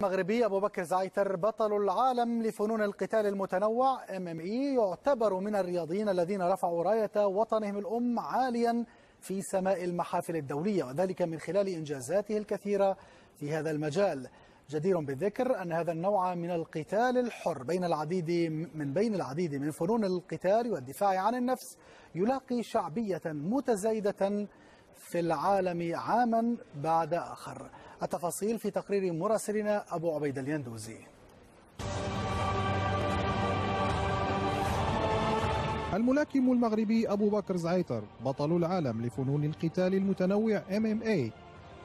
المغربي أبو بكر زعيتر بطل العالم لفنون القتال المتنوع ام ام اي يعتبر من الرياضيين الذين رفعوا راية وطنهم الأم عاليا في سماء المحافل الدولية وذلك من خلال إنجازاته الكثيرة في هذا المجال جدير بالذكر أن هذا النوع من القتال الحر بين العديد من بين العديد من فنون القتال والدفاع عن النفس يلاقي شعبية متزايدة في العالم عاما بعد آخر التفاصيل في تقرير مراسلنا أبو عبيد اليندوزي الملاكم المغربي أبو بكر زعيتر بطل العالم لفنون القتال المتنوع MMA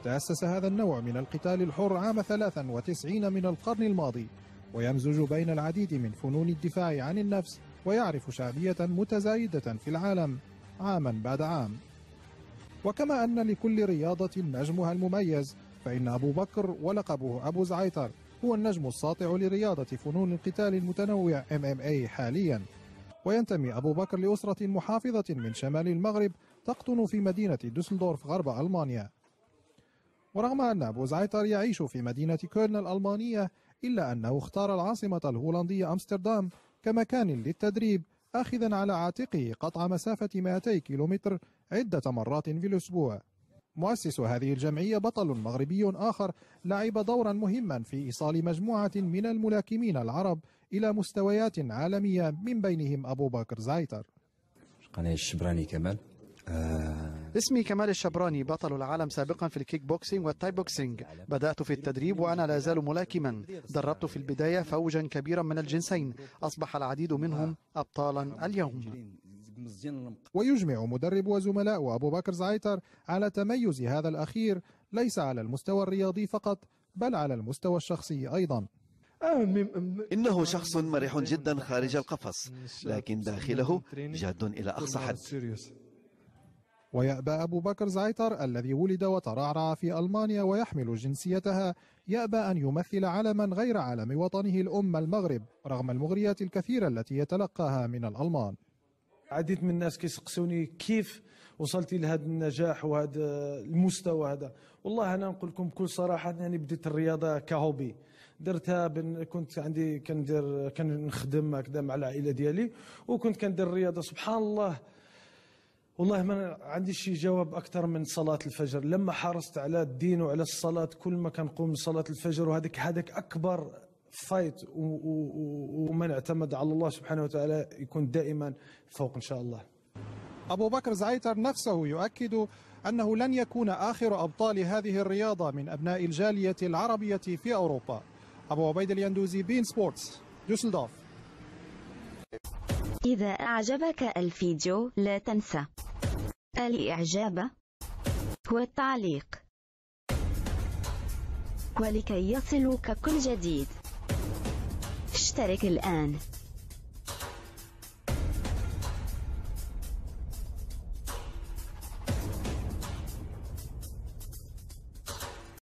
تأسس هذا النوع من القتال الحر عام 93 من القرن الماضي ويمزج بين العديد من فنون الدفاع عن النفس ويعرف شعبية متزايدة في العالم عاما بعد عام وكما أن لكل رياضة نجمها المميز فإن أبو بكر ولقبه أبو زعيتر هو النجم الساطع لرياضة فنون القتال المتنوع MMA حاليا وينتمي أبو بكر لأسرة محافظة من شمال المغرب تقطن في مدينة دوسلدورف غرب ألمانيا ورغم أن أبو زعيتر يعيش في مدينة كولن الألمانية إلا أنه اختار العاصمة الهولندية أمستردام كمكان للتدريب آخذا على عاتقه قطع مسافة 200 كيلومتر عدة مرات في الأسبوع مؤسس هذه الجمعية بطل مغربي آخر لعب دورا مهما في إيصال مجموعة من الملاكمين العرب إلى مستويات عالمية من بينهم أبو بكر زايتر قناة الشبراني كمال آه اسمي كمال الشبراني بطل العالم سابقا في الكيك بوكسينج والتاي بوكسينج بدأت في التدريب وأنا لا زال ملاكما دربت في البداية فوجا كبيرا من الجنسين أصبح العديد منهم أبطالا اليوم ويجمع مدرب وزملاء أبو بكر زعيتر على تميز هذا الأخير ليس على المستوى الرياضي فقط بل على المستوى الشخصي أيضا إنه شخص مرح جدا خارج القفص لكن داخله جاد إلى أقصى حد ويأبى أبو بكر زعيتر الذي ولد وترعرع في ألمانيا ويحمل جنسيتها يأبى أن يمثل علما غير علم وطنه الأم المغرب رغم المغريات الكثيرة التي يتلقاها من الألمان عديد من الناس كيسقسوني كيف وصلتي لهذا النجاح وهذا المستوى هذا والله انا نقول لكم بكل صراحه انني بديت الرياضه كهوبي درتها بن كنت عندي كندير كنخدم هكذا مع العائله ديالي وكنت كندير الرياضه سبحان الله والله ما عنديش جواب اكثر من صلاه الفجر لما حرصت على الدين وعلى الصلاه كل ما كنقوم صلاه الفجر وهذاك هذاك اكبر فايت ومن اعتمد على الله سبحانه وتعالى يكون دائما فوق ان شاء الله أبو بكر زعيتر نفسه يؤكد أنه لن يكون آخر أبطال هذه الرياضة من أبناء الجالية العربية في أوروبا أبو عبيد اليندوزي بين سبورتس دوسلدورف إذا أعجبك الفيديو لا تنسى الإعجاب والتعليق ولكي يصلك كل جديد اشترك الآن